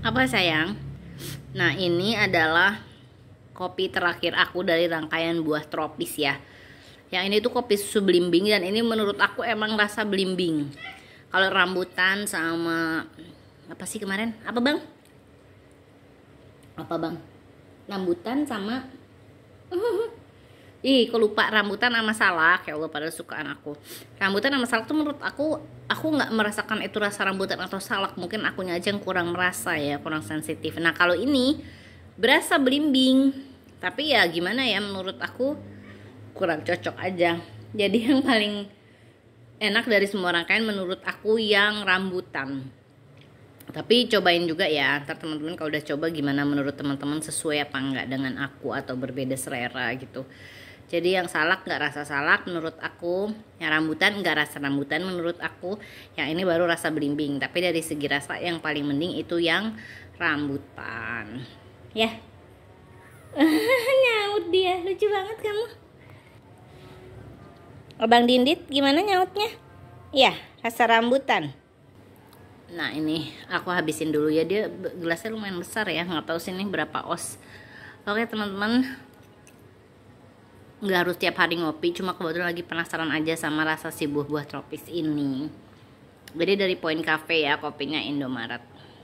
apa sayang nah ini adalah kopi terakhir aku dari rangkaian buah tropis ya yang ini tuh kopi susu belimbing dan ini menurut aku emang rasa belimbing kalau rambutan sama apa sih kemarin apa bang apa bang rambutan sama Ih, aku lupa rambutan sama salak ya Allah padahal sukaan aku. Rambutan sama salak tuh menurut aku aku nggak merasakan itu rasa rambutan atau salak. Mungkin akunya aja yang kurang merasa ya, kurang sensitif. Nah, kalau ini berasa belimbing. Tapi ya gimana ya menurut aku kurang cocok aja. Jadi yang paling enak dari semua rangkaian menurut aku yang rambutan. Tapi cobain juga ya, ntar teman-teman kalau udah coba gimana menurut teman-teman sesuai apa enggak dengan aku atau berbeda selera gitu jadi yang salak nggak rasa salak menurut aku yang rambutan nggak rasa rambutan menurut aku yang ini baru rasa belimbing tapi dari segi rasa yang paling mending itu yang rambutan ya nyaut dia lucu banget kamu Abang Dindit gimana nyautnya? Ya, rasa rambutan. Nah ini aku habisin dulu ya dia gelasnya lumayan besar ya nggak tahu sini berapa os. Oke teman-teman nggak harus tiap hari ngopi cuma kebetulan lagi penasaran aja sama rasa si buah-buah tropis ini Jadi dari poin cafe ya kopinya Indomaret